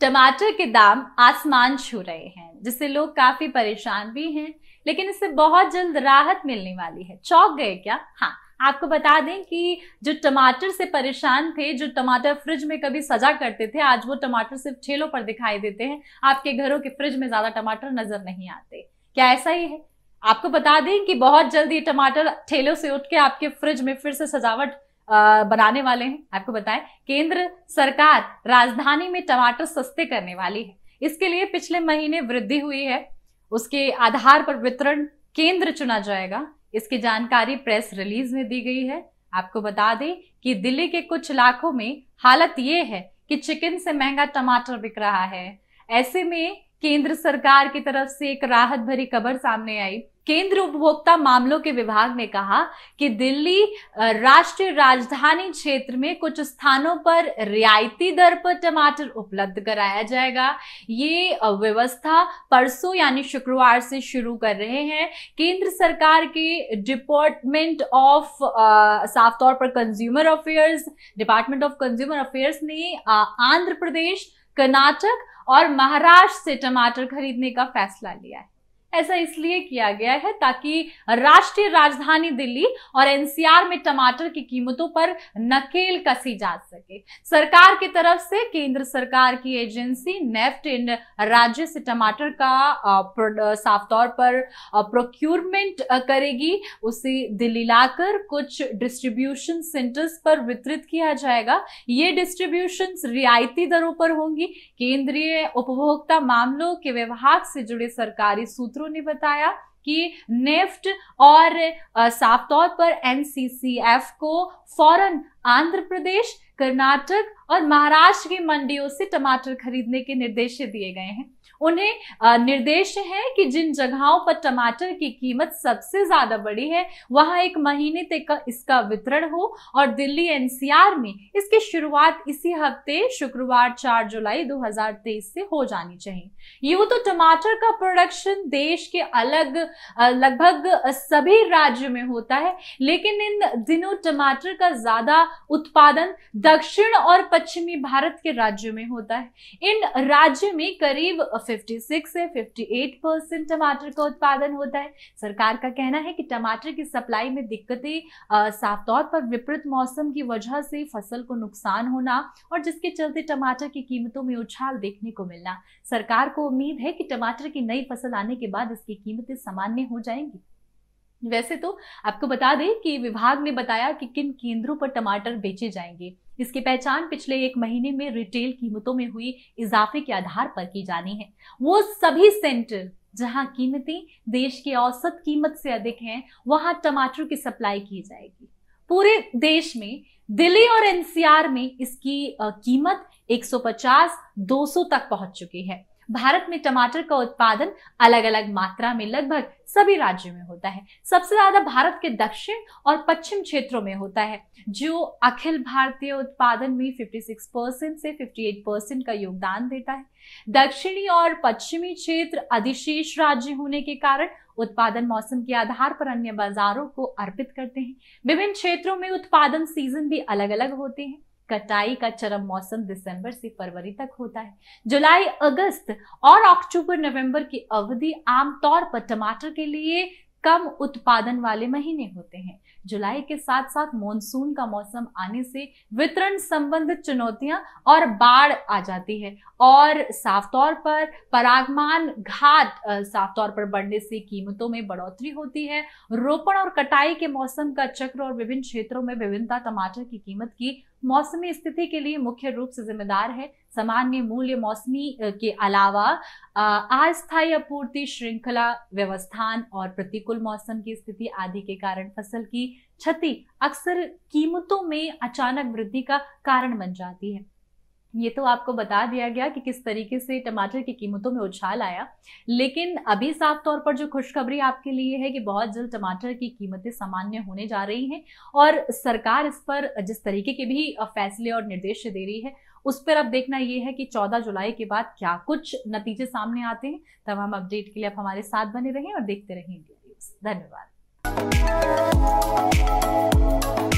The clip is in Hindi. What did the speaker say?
टमाटर के दाम आसमान छू रहे हैं जिससे लोग काफी परेशान भी हैं लेकिन इससे बहुत जल्द राहत मिलने वाली है चौक गए क्या हाँ आपको बता दें कि जो टमाटर से परेशान थे जो टमाटर फ्रिज में कभी सजा करते थे आज वो टमाटर सिर्फ ठेलों पर दिखाई देते हैं आपके घरों के फ्रिज में ज्यादा टमाटर नजर नहीं आते क्या ऐसा ही है आपको बता दें कि बहुत जल्द ये टमाटर ठेलों से उठ के आपके फ्रिज में फिर से सजावट बनाने वाले हैं आपको बताएं केंद्र सरकार राजधानी में टमाटर सस्ते करने वाली है इसके लिए पिछले महीने वृद्धि हुई है उसके आधार पर वितरण केंद्र चुना जाएगा इसकी जानकारी प्रेस रिलीज में दी गई है आपको बता दें कि दिल्ली के कुछ इलाकों में हालत ये है कि चिकन से महंगा टमाटर बिक रहा है ऐसे में केंद्र सरकार की तरफ से एक राहत भरी खबर सामने आई केंद्र उपभोक्ता मामलों के विभाग ने कहा कि दिल्ली राष्ट्रीय राजधानी क्षेत्र में कुछ स्थानों पर रियायती दर पर टमाटर उपलब्ध कराया जाएगा ये व्यवस्था परसों यानी शुक्रवार से शुरू कर रहे हैं केंद्र सरकार के डिपार्टमेंट ऑफ साफ तौर पर consumer affairs department of consumer affairs ने आंध्र प्रदेश कर्नाटक और महाराष्ट्र से टमाटर खरीदने का फैसला लिया है ऐसा इसलिए किया गया है ताकि राष्ट्रीय राजधानी दिल्ली और एनसीआर में टमाटर की कीमतों पर नकेल कसी जा सके सरकार की तरफ से केंद्र सरकार की एजेंसी नेफ्ट इन राज्य से टमाटर का साफ तौर पर प्रोक्यूरमेंट करेगी उसे दिल्ली लाकर कुछ डिस्ट्रीब्यूशन सेंटर्स पर वितरित किया जाएगा ये डिस्ट्रीब्यूशन रियायती दरों पर होंगी केंद्रीय उपभोक्ता मामलों के विभाग से जुड़े सरकारी सूत्रों ने बताया कि नेफ्ट और साफ तौर पर एनसीसीएफ को फौरन आंध्र प्रदेश कर्नाटक और महाराष्ट्र की मंडियों से टमाटर खरीदने के निर्देश दिए गए हैं उन्हें निर्देश है कि जिन जगहों पर टमाटर की कीमत सबसे ज्यादा बढ़ी है वहां एक महीने तक इसका वितरण हो और दिल्ली एनसीआर में इसकी शुरुआत इसी हफ्ते शुक्रवार 4 जुलाई 2023 से हो जानी चाहिए यूं तो टमाटर का प्रोडक्शन देश के अलग लगभग सभी राज्य में होता है लेकिन इन दिनों टमाटर का ज्यादा उत्पादन दक्षिण और पश्चिमी भारत के राज्यों में होता है इन राज्य में करीब 56 से 58 परसेंट टमाटर का उत्पादन होता है सरकार का कहना है कि टमाटर की सप्लाई में दिक्कतें साफ तौर पर विपरीत मौसम की वजह से फसल को नुकसान होना और जिसके चलते टमाटर की कीमतों में उछाल देखने को मिलना सरकार को उम्मीद है कि टमाटर की नई फसल आने के बाद इसकी कीमतें समान मान्य हो जाएंगी वैसे तो आपको बता दें कि विभाग ने बताया कि किन केंद्रों पर टमाटर बेचे जाएंगे इसकी पहचान पिछले एक महीने में रिटेल कीमतों में हुई इजाफे के आधार पर की जानी है वो सभी सेंटर जहां कीमतें देश के औसत कीमत से अधिक हैं वहां टमाटर की सप्लाई की जाएगी पूरे देश में दिल्ली और एनसीआर में इसकी कीमत 150-200 तक पहुंच चुकी है भारत में टमाटर का उत्पादन अलग अलग मात्रा में लगभग सभी राज्यों में होता है सबसे ज्यादा भारत के दक्षिण और पश्चिम क्षेत्रों में होता है जो अखिल भारतीय उत्पादन में 56 परसेंट से 58 परसेंट का योगदान देता है दक्षिणी और पश्चिमी क्षेत्र अधिशेष राज्य होने के कारण उत्पादन मौसम के आधार पर अन्य बाजारों को अर्पित करते हैं विभिन्न क्षेत्रों में उत्पादन सीजन भी अलग अलग होते हैं कटाई का चरम मौसम दिसंबर से फरवरी तक होता है जुलाई अगस्त और अक्टूबर नवंबर की अवधि आमतौर पर टमाटर के लिए कम उत्पादन वाले महीने होते हैं जुलाई के साथ साथ मॉनसून का मौसम आने से वितरण संबंधित चुनौतियां और बाढ़ आ जाती है और साफ तौर पर परागमान घात साफ तौर पर बढ़ने से कीमतों में बढ़ोतरी होती है रोपण और कटाई के मौसम का चक्र और विभिन्न क्षेत्रों में विभिन्नता टमाटर की कीमत की मौसमी स्थिति के लिए मुख्य रूप से जिम्मेदार है सामान्य मूल्य मौसमी के अलावा अस्थायी आपूर्ति श्रृंखला व्यवस्थान और प्रतिकूल प्रतिकूल मौसम की स्थिति आदि के कारण फसल की क्षति अक्सर कीमतों में अचानक वृद्धि का कारण बन जाती है ये तो आपको बता दिया गया कि किस तरीके से टमाटर की कीमतों में उछाल आया लेकिन अभी साफ तौर पर जो खुशखबरी आपके लिए है कि बहुत जल्द टमाटर की कीमतें सामान्य होने जा रही हैं और सरकार इस पर जिस तरीके के भी फैसले और निर्देश दे रही है उस पर अब देखना यह है कि 14 जुलाई के बाद क्या कुछ नतीजे सामने आते हैं तब हम अपडेट के लिए आप हमारे साथ बने रहें और देखते रहें इंडिया न्यूज धन्यवाद